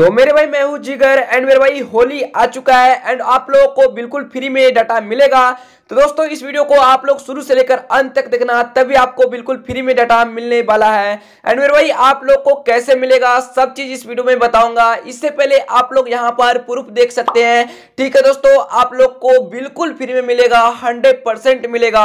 तो मेरे भाई मैं हूं जिगर एंड मेरे भाई होली आ चुका है एंड आप लोगों को बिल्कुल फ्री में डाटा मिलेगा तो दोस्तों इस वीडियो को आप लोग शुरू से लेकर अंत तक देखना तभी आपको बिल्कुल फ्री में डाटा मिलने वाला है एंड मेरे भाई आप लोग को कैसे मिलेगा सब चीज इस वीडियो में बताऊंगा इससे पहले आप लोग यहाँ पर प्रूफ देख सकते हैं ठीक है दोस्तों आप लोग को बिल्कुल फ्री में मिलेगा हंड्रेड परसेंट मिलेगा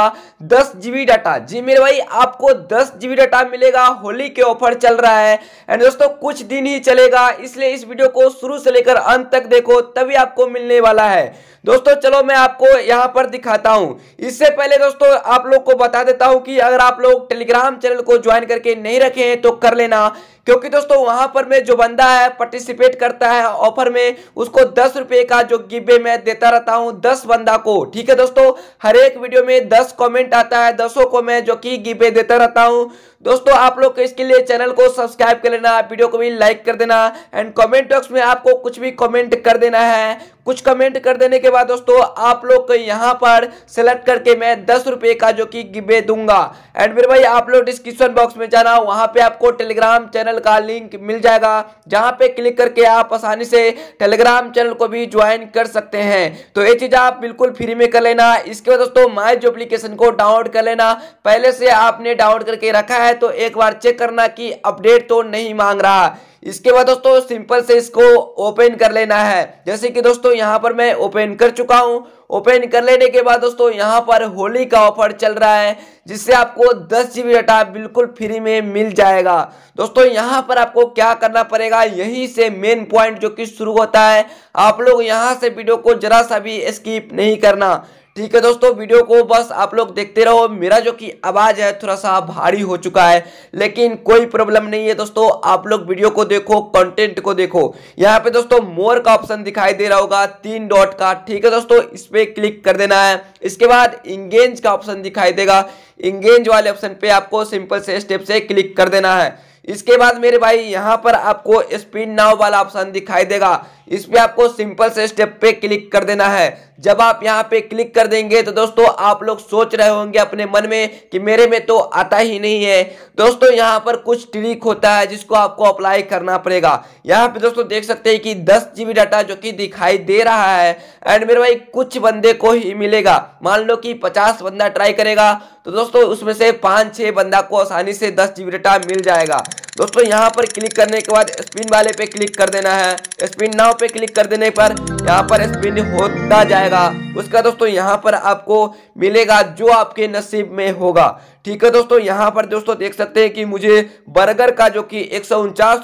दस डाटा जी मेरे भाई आपको दस जीबी डाटा मिलेगा होली के ऑफर चल रहा है एंड दोस्तों कुछ दिन ही चलेगा इसलिए इस वीडियो को शुरू से लेकर अंत तक देखो तभी आपको मिलने वाला है दोस्तों चलो मैं आपको यहाँ पर दिखाता हूँ इससे पहले दोस्तों आप लोग को बता देता हूँ कि अगर आप लोग टेलीग्राम चैनल को ज्वाइन करके नहीं रखे हैं तो कर लेना क्योंकि दोस्तों वहां पर मैं जो बंदा है पार्टिसिपेट करता है ऑफर में उसको दस रुपए का जो गिब्बे मैं देता रहता हूं दस बंदा को ठीक है दोस्तों हर एक वीडियो में दस कमेंट आता है दसों को मैं जो कि गिब्बे देता रहता हूं दोस्तों आप लोग इसके लिए चैनल को सब्सक्राइब कर लेना वीडियो को भी लाइक कर देना एंड कमेंट बॉक्स में आपको कुछ भी कमेंट कर देना है कुछ कमेंट कर देने के बाद दोस्तों आप लोग यहाँ पर सेलेक्ट करके मैं दस रुपए का जो कि गिबे दूंगा एंड फिर भाई आप लोग डिस्क्रिप्शन बॉक्स में जाना वहां पे आपको टेलीग्राम चैनल का लिंक मिल जाएगा जहां पे क्लिक करके आप आसानी से टेलीग्राम चैनल को भी ज्वाइन कर सकते हैं तो ये चीज़ आप बिल्कुल फ्री में कर लेना इसके बाद दोस्तों माइज जो एप्लीकेशन को डाउनलोड कर लेना पहले से आपने डाउनलोड करके रखा है तो एक बार चेक करना की अपडेट तो नहीं मांग रहा इसके बाद दोस्तों सिंपल से इसको ओपन कर लेना है जैसे कि दोस्तों दोस्तों यहाँ पर मैं ओपन कर चुका हूँ ओपन कर लेने के बाद दोस्तों यहाँ पर होली का ऑफर चल रहा है जिससे आपको दस जीबी डाटा बिल्कुल फ्री में मिल जाएगा दोस्तों यहाँ पर आपको क्या करना पड़ेगा यहीं से मेन पॉइंट जो कि शुरू होता है आप लोग यहाँ से वीडियो को जरा सा भी स्किप नहीं करना ठीक है दोस्तों वीडियो को बस आप लोग देखते रहो मेरा जो कि आवाज़ है थोड़ा सा भारी हो चुका है लेकिन कोई प्रॉब्लम नहीं है दोस्तों आप लोग वीडियो को देखो कंटेंट को देखो यहाँ पे दोस्तों मोर का ऑप्शन दिखाई दे रहा होगा तीन डॉट का ठीक है दोस्तों इस पर क्लिक कर देना है इसके बाद इंगेज का ऑप्शन दिखाई देगा इंगेज वाले ऑप्शन पे आपको सिंपल से स्टेप से क्लिक कर देना है इसके बाद मेरे भाई यहाँ पर आपको स्पीड नाव वाला ऑप्शन दिखाई देगा इस पर आपको सिंपल से स्टेप पे क्लिक कर देना है जब आप यहाँ पे क्लिक कर देंगे तो दोस्तों आप लोग सोच रहे होंगे अपने मन में कि मेरे में तो आता ही नहीं है दोस्तों यहाँ पर कुछ ट्रिक होता है जिसको आपको अप्लाई करना पड़ेगा यहाँ पे दोस्तों देख सकते हैं कि दस जी डाटा जो कि दिखाई दे रहा है एंड मेरे भाई कुछ बंदे को ही मिलेगा मान लो कि पचास बंदा ट्राई करेगा तो दोस्तों उसमें से पाँच छः बंदा को आसानी से दस जीबी डाटा मिल जाएगा दोस्तों यहाँ पर क्लिक करने के बाद स्पिन वाले पे क्लिक कर देना है स्पिन नाव पे क्लिक कर देने पर यहाँ पर स्पिन होता जाएगा उसका दोस्तों यहाँ पर आपको मिलेगा जो आपके नसीब में होगा ठीक है दोस्तों यहाँ पर दोस्तों देख सकते हैं कि मुझे बर्गर का जो कि एक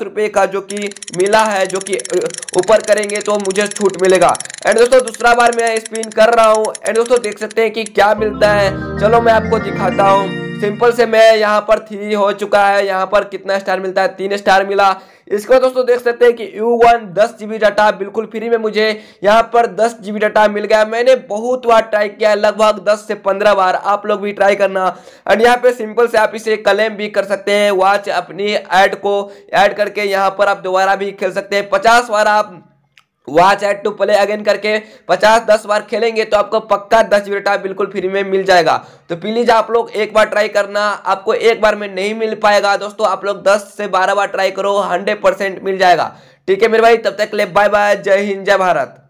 रुपए का जो कि मिला है जो कि ऊपर करेंगे तो मुझे छूट मिलेगा एंड दोस्तों दूसरा बार मैं स्पिन कर रहा हूँ एंड दोस्तों देख सकते हैं कि क्या मिलता है चलो मैं आपको दिखाता हूँ सिंपल से मैं यहाँ पर थ्री हो चुका है यहाँ पर कितना स्टार मिलता है तीन स्टार मिला इसको दोस्तों देख सकते हैं कि U1 दस जीबी डाटा बिल्कुल फ्री में मुझे यहाँ पर दस जीबी डाटा मिल गया मैंने बहुत बार ट्राई किया है लगभग 10 से 15 बार आप लोग भी ट्राई करना एंड यहाँ पे सिंपल से आप इसे क्लेम भी कर सकते हैं वॉच अपनी ऐड को ऐड करके यहाँ पर आप दोबारा भी खेल सकते हैं पचास बार आप वाच चाहे टू प्ले अगेन करके पचास दस बार खेलेंगे तो आपको पक्का दस बेटा बिल्कुल फ्री में मिल जाएगा तो प्लीज आप लोग एक बार ट्राई करना आपको एक बार में नहीं मिल पाएगा दोस्तों आप लोग दस से बारह बार ट्राई करो हंड्रेड परसेंट मिल जाएगा ठीक है मेरे भाई तब तक ले बाय बाय जय हिंद जय भारत